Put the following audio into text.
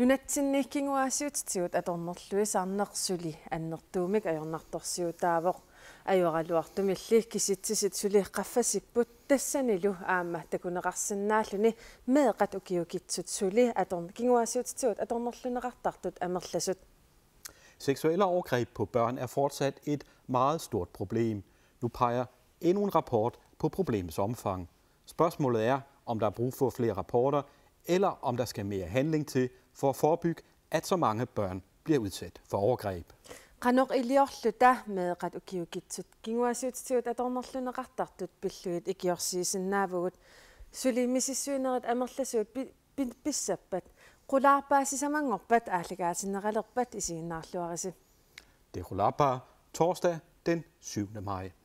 Nunatsinnikin wa siut siut at on not luis annak suli annak tumik ayon nak tosiu tavok ayon aluak tumik liki sit sit suli kafasik put tessen ilu amma tekun rassin nalini meqat ukiu kitsut suli at on kin wa siut siut at on not luna rattartut amatlesut. Seksuelle overgreb på børn er fortsat et meget stort problem. Nu peger endnu en rapport på problemets omfang. Spørgsmålet er, om der er brug for flere rapporter, eller om der skal mere handling til for at forebygge, at så mange børn bliver udsat for overgreb. qanuq iliorluta mee qat ukiukitsut kinguasuutsuut atornerluneqartartut pilluit ikiorsiisinnaavugut sulimmisissuinerit amerlasuut pissappat qulaarpaasisamangorpat aalligaasinneqalerpat isiinnaarluarisi Det er Kulapa, torsdag den 7. maj.